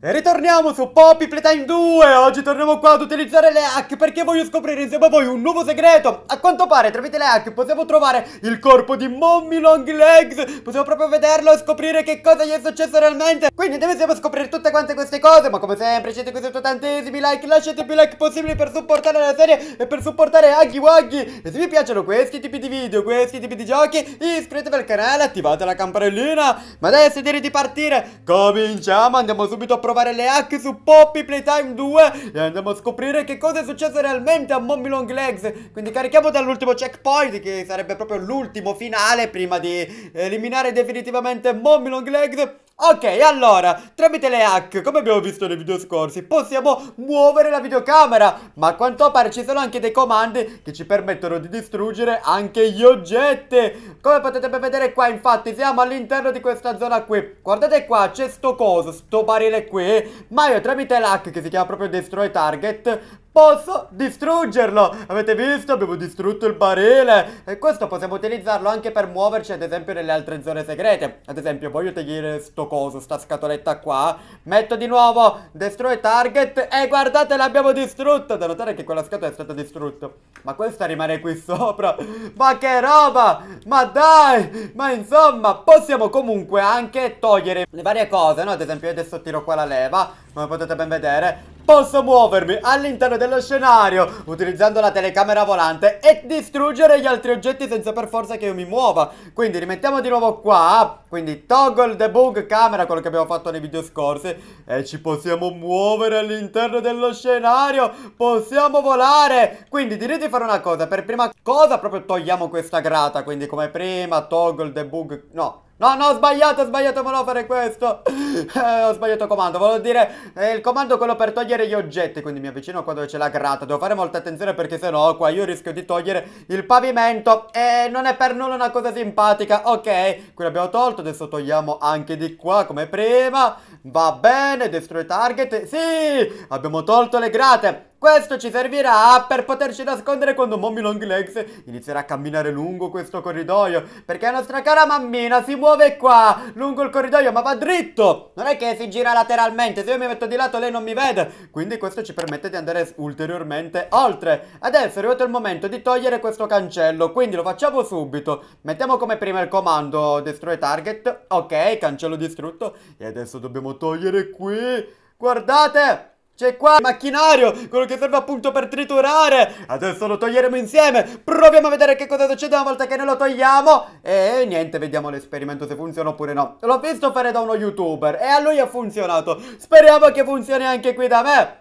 E ritorniamo su Poppy Playtime 2 Oggi torniamo qua ad utilizzare le hack Perché voglio scoprire insieme a voi un nuovo segreto A quanto pare tramite le hack possiamo trovare il corpo di Mommy Long Legs Possiamo proprio vederlo e scoprire che cosa gli è successo realmente Quindi dobbiamo scoprire tutte quante queste cose Ma come sempre siete qui sotto tantissimi like Lasciate più like possibili per supportare la serie E per supportare Huggy Wuggy E se vi piacciono questi tipi di video, questi tipi di giochi Iscrivetevi al canale, attivate la campanellina Ma adesso direi di partire Cominciamo, andiamo subito a provare provare le hack su Poppy Playtime 2 e andiamo a scoprire che cosa è successo realmente a Mommy Long Legs. Quindi carichiamo dall'ultimo checkpoint, che sarebbe proprio l'ultimo finale prima di eliminare definitivamente Mommy Long Legs. Ok, allora, tramite le hack, come abbiamo visto nei video scorsi, possiamo muovere la videocamera, ma a quanto pare ci sono anche dei comandi che ci permettono di distruggere anche gli oggetti. Come potete vedere qua, infatti, siamo all'interno di questa zona qui. Guardate qua, c'è sto coso, sto barile qui qui, ma io tramite l'hack che si chiama proprio Destroy Target Posso distruggerlo! Avete visto? Abbiamo distrutto il barile! E questo possiamo utilizzarlo anche per muoverci ad esempio nelle altre zone segrete. Ad esempio voglio togliere sto coso, sta scatoletta qua. Metto di nuovo Destroy Target e guardate l'abbiamo distrutto! Da notare che quella scatola è stata distrutta. Ma questa rimane qui sopra. Ma che roba! Ma dai! Ma insomma possiamo comunque anche togliere le varie cose, no? Ad esempio io adesso tiro qua la leva come potete ben vedere Posso muovermi all'interno dello scenario utilizzando la telecamera volante e distruggere gli altri oggetti senza per forza che io mi muova Quindi rimettiamo di nuovo qua Quindi toggle debug camera, quello che abbiamo fatto nei video scorsi E ci possiamo muovere all'interno dello scenario Possiamo volare Quindi direi di fare una cosa Per prima cosa proprio togliamo questa grata Quindi come prima toggle debug... No No, no, ho sbagliato, ho sbagliato, volevo fare questo eh, Ho sbagliato comando, volevo dire eh, Il comando è quello per togliere gli oggetti Quindi mi avvicino qua dove c'è la grata Devo fare molta attenzione perché se no qua io rischio di togliere il pavimento E eh, non è per nulla una cosa simpatica Ok, qui l'abbiamo tolto Adesso togliamo anche di qua come prima Va bene, destroy target Sì, abbiamo tolto le grate questo ci servirà per poterci nascondere quando Mommy Long Legs inizierà a camminare lungo questo corridoio Perché la nostra cara mammina si muove qua, lungo il corridoio, ma va dritto Non è che si gira lateralmente, se io mi metto di lato lei non mi vede Quindi questo ci permette di andare ulteriormente oltre Adesso è arrivato il momento di togliere questo cancello, quindi lo facciamo subito Mettiamo come prima il comando destroy target Ok, cancello distrutto E adesso dobbiamo togliere qui Guardate! C'è qua il macchinario, quello che serve appunto per triturare. Adesso lo toglieremo insieme. Proviamo a vedere che cosa succede una volta che noi lo togliamo. E niente, vediamo l'esperimento se funziona oppure no. L'ho visto fare da uno youtuber e a lui ha funzionato. Speriamo che funzioni anche qui da me.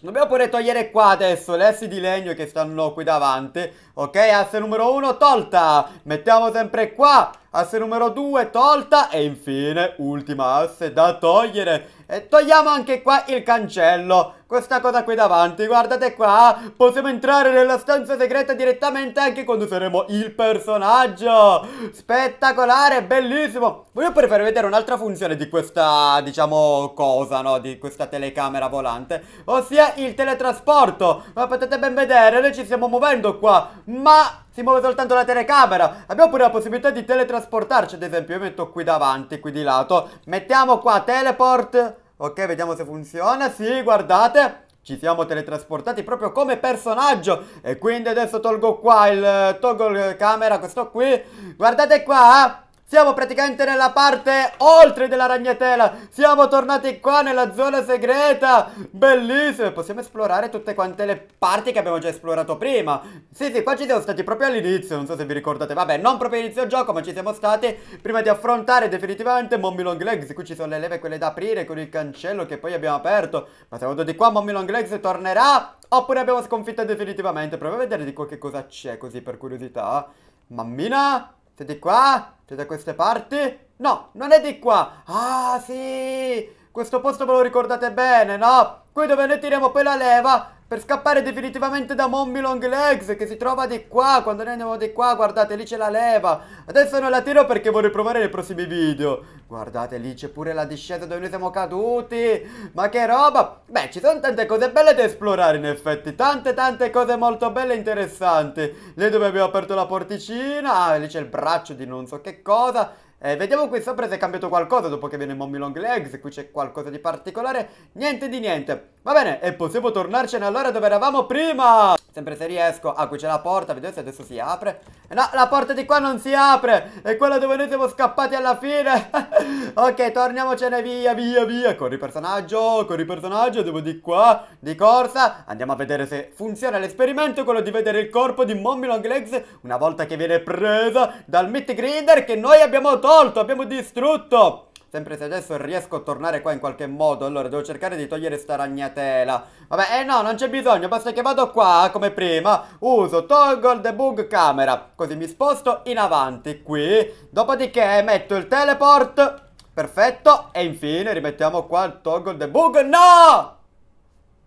Dobbiamo pure togliere qua adesso le assi di legno che stanno qui davanti Ok, asse numero 1 tolta Mettiamo sempre qua Asse numero 2 tolta E infine ultima asse da togliere e togliamo anche qua il cancello questa cosa qui davanti, guardate qua, possiamo entrare nella stanza segreta direttamente anche quando saremo il personaggio, spettacolare, bellissimo, voglio per farvi vedere un'altra funzione di questa, diciamo, cosa, no, di questa telecamera volante, ossia il teletrasporto, ma potete ben vedere, noi ci stiamo muovendo qua, ma... Si muove soltanto la telecamera Abbiamo pure la possibilità di teletrasportarci Ad esempio io metto qui davanti Qui di lato Mettiamo qua teleport Ok, vediamo se funziona. Sì, guardate. Ci siamo teletrasportati proprio come personaggio E quindi adesso tolgo qua il... Tolgo il camera, questo qui Guardate qua siamo praticamente nella parte oltre della ragnatela Siamo tornati qua nella zona segreta Bellissimo Possiamo esplorare tutte quante le parti che abbiamo già esplorato prima Sì sì qua ci siamo stati proprio all'inizio Non so se vi ricordate Vabbè non proprio all'inizio gioco ma ci siamo stati Prima di affrontare definitivamente Mommy Long Legs Qui ci sono le leve quelle da aprire con il cancello che poi abbiamo aperto Ma se vado di qua Mommy Long Legs tornerà Oppure abbiamo sconfitto definitivamente Proviamo a vedere di qua che cosa c'è così per curiosità Mammina sei di qua? Sei da queste parti? No, non è di qua! Ah, sì! Questo posto ve lo ricordate bene, no? Qui dove noi tiriamo poi la leva per scappare definitivamente da Mommy Long Legs che si trova di qua Quando noi andiamo di qua guardate lì c'è la leva Adesso non la tiro perché vorrei provare nei prossimi video Guardate lì c'è pure la discesa dove noi siamo caduti Ma che roba Beh ci sono tante cose belle da esplorare in effetti Tante tante cose molto belle e interessanti Lì dove abbiamo aperto la porticina ah, Lì c'è il braccio di non so che cosa eh, vediamo qui sopra se è cambiato qualcosa dopo che viene Mommy Long Legs, qui c'è qualcosa di particolare, niente di niente. Va bene, e possiamo tornarcene allora dove eravamo prima! Sempre se riesco, ah qui c'è la porta, vediamo se adesso si apre. no, la porta di qua non si apre, è quella dove noi siamo scappati alla fine. ok, torniamocene via, via, via, corri personaggio, corri personaggio, devo di qua, di corsa. Andiamo a vedere se funziona l'esperimento, quello di vedere il corpo di Mommy Long Legs una volta che viene presa dal Mitty Grinder che noi abbiamo tolto travolto, abbiamo distrutto! Sempre se adesso riesco a tornare qua in qualche modo Allora devo cercare di togliere sta ragnatela Vabbè, eh no, non c'è bisogno Basta che vado qua, come prima Uso toggle debug camera Così mi sposto in avanti, qui Dopodiché metto il teleport Perfetto E infine rimettiamo qua il toggle debug No!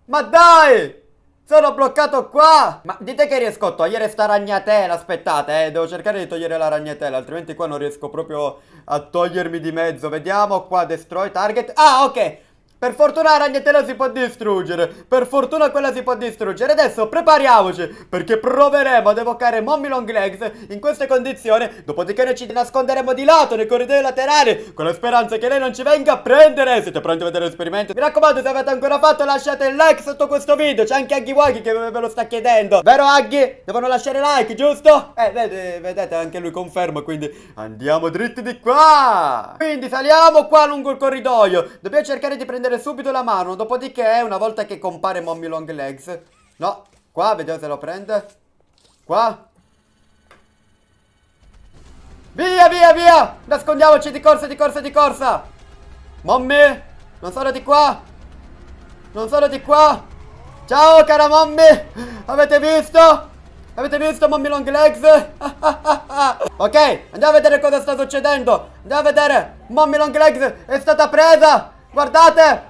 Ma dai! Sono bloccato qua! Ma dite che riesco a togliere sta ragnatela, aspettate, eh, devo cercare di togliere la ragnatela, altrimenti qua non riesco proprio a togliermi di mezzo. Vediamo qua, destroy target. Ah, ok! Per fortuna la ragnatela si può distruggere. Per fortuna quella si può distruggere. Adesso prepariamoci perché proveremo ad evocare Mommy Long Legs in queste condizioni. Dopodiché noi ci nasconderemo di lato nei corridoi laterali con la speranza che lei non ci venga a prendere. Siete pronti a vedere l'esperimento? Mi raccomando se avete ancora fatto lasciate il like sotto questo video. C'è anche Aggie Waggy che ve lo sta chiedendo. Vero Aggie? Devono lasciare like giusto? Eh vedete, vedete anche lui conferma quindi andiamo dritti di qua. Quindi saliamo qua lungo il corridoio. Dobbiamo cercare di prendere mettere subito la mano, dopodiché una volta che compare Mommy Long Legs... No, qua, vediamo se lo prende. Qua. Via, via, via! Nascondiamoci di corsa, di corsa, di corsa! Mommy! Non sono di qua! Non sono di qua! Ciao cara mommy! Avete visto? Avete visto mommy long legs? ok, andiamo a vedere cosa sta succedendo! Andiamo a vedere! Mommy long legs è stata presa! Guardate!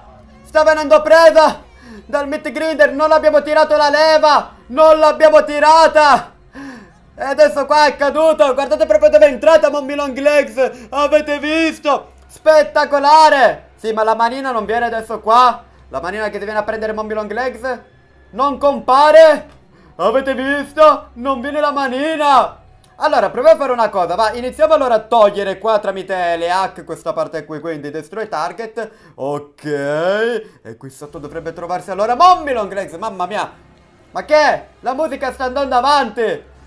Sta venendo presa dal mid Grinder. Non abbiamo tirato la leva. Non l'abbiamo tirata. E adesso qua è caduto. Guardate proprio dove è entrata Mommy Long Legs. Avete visto? Spettacolare. Sì, ma la manina non viene adesso qua. La manina che ti viene a prendere Mommy Long Legs. Non compare. Avete visto? Non viene la manina. Allora, proviamo a fare una cosa, va, iniziamo allora a togliere qua tramite le hack questa parte qui, quindi destroy target, ok, e qui sotto dovrebbe trovarsi allora Mombilon Gregs, mamma mia, ma che? La musica sta andando avanti,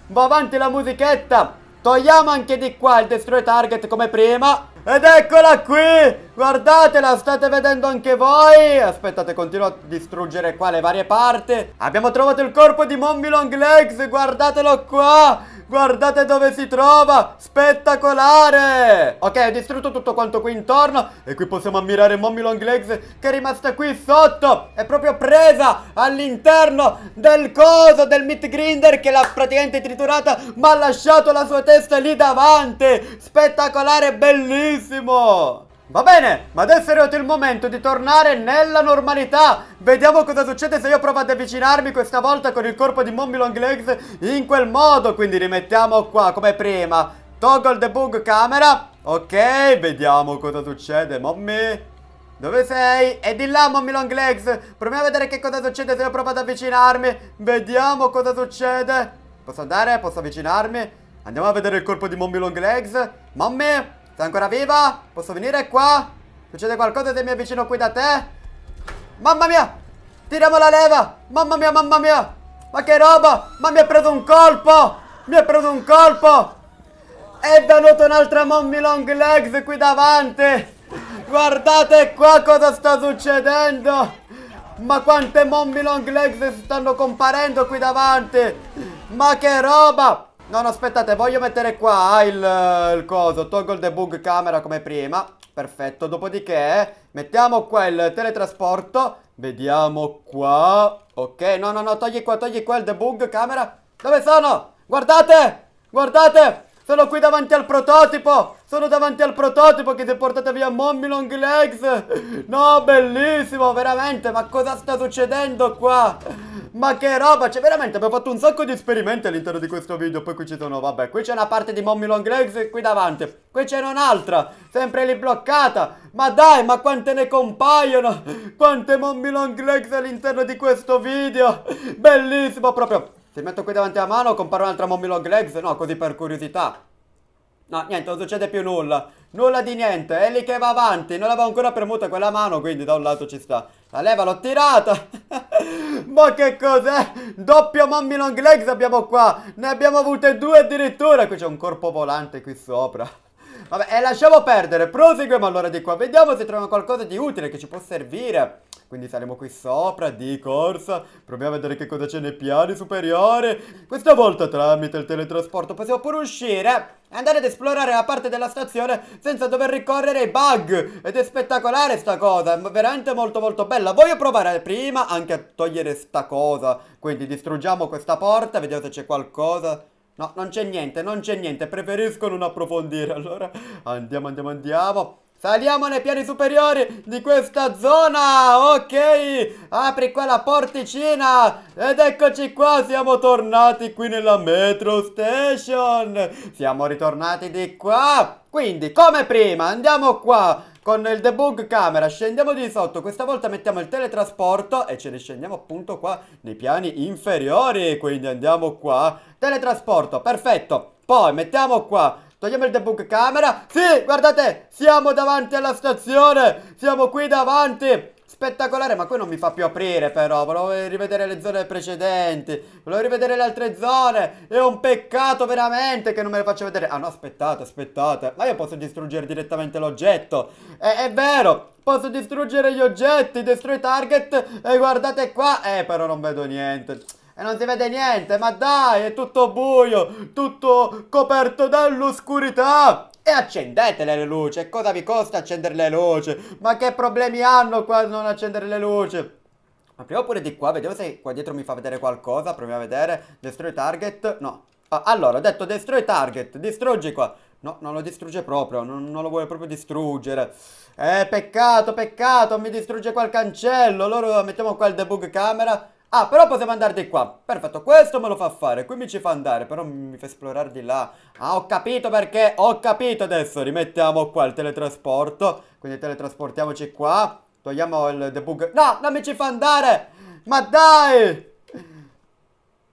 va avanti la musichetta, togliamo anche di qua il destroy target come prima, ed eccola qui, guardatela, state vedendo anche voi Aspettate, continuo a distruggere qua le varie parti Abbiamo trovato il corpo di Mombilong Legs, guardatelo qua Guardate dove si trova Spettacolare Ok ho distrutto tutto quanto qui intorno E qui possiamo ammirare Mommy Long Legs Che è rimasta qui sotto È proprio presa all'interno Del coso del Meat Grinder Che l'ha praticamente triturata Ma ha lasciato la sua testa lì davanti Spettacolare bellissimo Va bene, ma adesso è arrivato il momento di tornare nella normalità. Vediamo cosa succede se io provo ad avvicinarmi questa volta con il corpo di Mommy Long Legs in quel modo. Quindi rimettiamo qua come prima. Toggle debug camera. Ok, vediamo cosa succede, Mommy. Dove sei? E di là, Mommy Long Legs. Proviamo a vedere che cosa succede se io provo ad avvicinarmi. Vediamo cosa succede. Posso andare? Posso avvicinarmi? Andiamo a vedere il corpo di Mommy Long Legs. Mommy... Sei ancora viva? Posso venire qua? Succede qualcosa se mi avvicino qui da te? Mamma mia! Tiriamo la leva! Mamma mia, mamma mia! Ma che roba! Ma mi ha preso un colpo! Mi ha preso un colpo! È venuta un'altra mommy long legs qui davanti! Guardate qua cosa sta succedendo! Ma quante mommy long legs stanno comparendo qui davanti! Ma che roba! No, no, aspettate, voglio mettere qua ah, il, il coso. Tolgo il debug camera come prima. Perfetto, dopodiché mettiamo qua il teletrasporto. Vediamo qua. Ok, no, no, no, togli qua, togli qua il debug camera. Dove sono? Guardate! Guardate! Sono qui davanti al prototipo! Sono davanti al prototipo che si è portata via Mommy Long Legs! No, bellissimo, veramente! Ma cosa sta succedendo qua? Ma che roba, cioè veramente abbiamo fatto un sacco di esperimenti all'interno di questo video Poi qui ci sono, vabbè, qui c'è una parte di Mommy Long Legs qui davanti Qui c'è un'altra, sempre lì bloccata Ma dai, ma quante ne compaiono Quante Mommy Long Legs all'interno di questo video Bellissimo proprio Se metto qui davanti a mano, compare un'altra Mommy Long Legs No, così per curiosità No, niente, non succede più nulla Nulla di niente, è lì che va avanti Non l'avevo ancora premuta quella mano, quindi da un lato ci sta la leva l'ho tirata Ma che cos'è? Doppia mommy long legs abbiamo qua Ne abbiamo avute due addirittura Qui c'è un corpo volante qui sopra Vabbè, e eh, lasciamo perdere. Proseguiamo allora di qua. Vediamo se troviamo qualcosa di utile che ci può servire. Quindi saremo qui sopra di corsa. Proviamo a vedere che cosa c'è nei piani superiori. Questa volta tramite il teletrasporto possiamo pure uscire e andare ad esplorare la parte della stazione senza dover ricorrere ai bug. Ed è spettacolare sta cosa, è veramente molto molto bella. Voglio provare prima anche a togliere sta cosa. Quindi distruggiamo questa porta, vediamo se c'è qualcosa. No, non c'è niente, non c'è niente, preferisco non approfondire. Allora, andiamo, andiamo, andiamo. Saliamo nei piani superiori di questa zona, ok? Apri qua la porticina ed eccoci qua, siamo tornati qui nella metro station. Siamo ritornati di qua. Quindi, come prima, andiamo qua con il debug camera scendiamo di sotto, questa volta mettiamo il teletrasporto e ce ne scendiamo appunto qua nei piani inferiori, quindi andiamo qua, teletrasporto, perfetto, poi mettiamo qua Togliamo il debug camera. Sì, guardate, siamo davanti alla stazione. Siamo qui davanti. Spettacolare, ma qui non mi fa più aprire però, volevo rivedere le zone precedenti, volevo rivedere le altre zone, è un peccato veramente che non me le faccio vedere. Ah no, aspettate, aspettate, ma io posso distruggere direttamente l'oggetto, è, è vero, Posso distruggere gli oggetti, destroy target e guardate qua. Eh, però non vedo niente. E non si vede niente, ma dai, è tutto buio, tutto coperto dall'oscurità e accendetele le luci. Cosa vi costa accendere le luci? Ma che problemi hanno qua a non accendere le luci? Ma prima pure di qua, vediamo se qua dietro mi fa vedere qualcosa. Proviamo a vedere. Destroy target. No. Ah, allora, ho detto destroy target. Distruggi qua. No, non lo distrugge proprio, non, non, lo vuole proprio distruggere. Eh, peccato, peccato, mi distrugge qua il cancello. Allora mettiamo qua il debug camera. Ah, però possiamo andare di qua. Perfetto, questo me lo fa fare. Qui mi ci fa andare, però mi fa esplorare di là. Ah, ho capito perché. Ho capito adesso. Rimettiamo qua il teletrasporto. Quindi teletrasportiamoci qua. Togliamo il debug. No, non mi ci fa andare. Ma dai.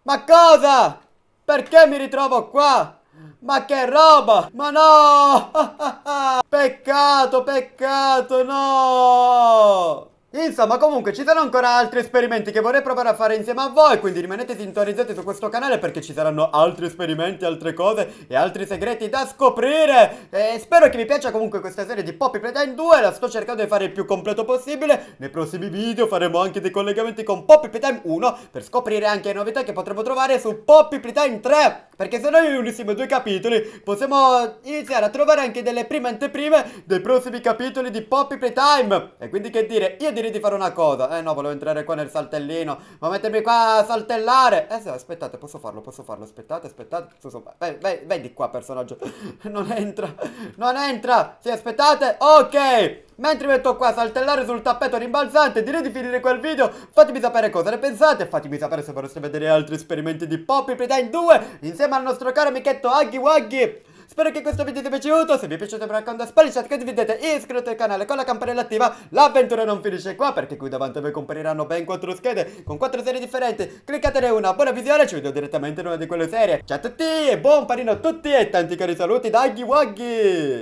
Ma cosa? Perché mi ritrovo qua? Ma che roba! Ma no! peccato, peccato, no! Insomma, comunque ci saranno ancora altri esperimenti che vorrei provare a fare insieme a voi, quindi rimanete sintonizzati su questo canale perché ci saranno altri esperimenti, altre cose e altri segreti da scoprire. E spero che vi piaccia comunque questa serie di Poppy Playtime 2, la sto cercando di fare il più completo possibile. Nei prossimi video faremo anche dei collegamenti con Poppy Playtime 1 per scoprire anche le novità che potremo trovare su Poppy Playtime 3. Perché se noi unissimo i due capitoli possiamo iniziare a trovare anche delle prime anteprime dei prossimi capitoli di Poppy Playtime. E quindi che dire, io direi dire di fare una cosa. Eh no, volevo entrare qua nel saltellino. Ma mettermi qua a saltellare. Eh sì, aspettate, posso farlo, posso farlo. Aspettate, aspettate. Posso... Vai, vai, vai di qua, personaggio. non entra. Non entra. Sì, aspettate. Ok. Mentre metto qua a saltellare sul tappeto rimbalzante, direi di finire quel video. Fatemi sapere cosa ne pensate. Fatemi sapere se vorreste vedere altri esperimenti di Poppy Pretend 2 insieme al nostro caro amichetto Aghi Waggy Spero che questo video ti sia piaciuto, se vi è piaciuto mi raccomando spallisciate, condividete, iscrivetevi al canale con la campanella attiva, l'avventura non finisce qua perché qui davanti a voi compariranno ben 4 schede con 4 serie differenti, cliccatene una, buona visione, ci vediamo direttamente in una di quelle serie. Ciao a tutti e buon panino a tutti e tanti cari saluti da Aghi Waggy!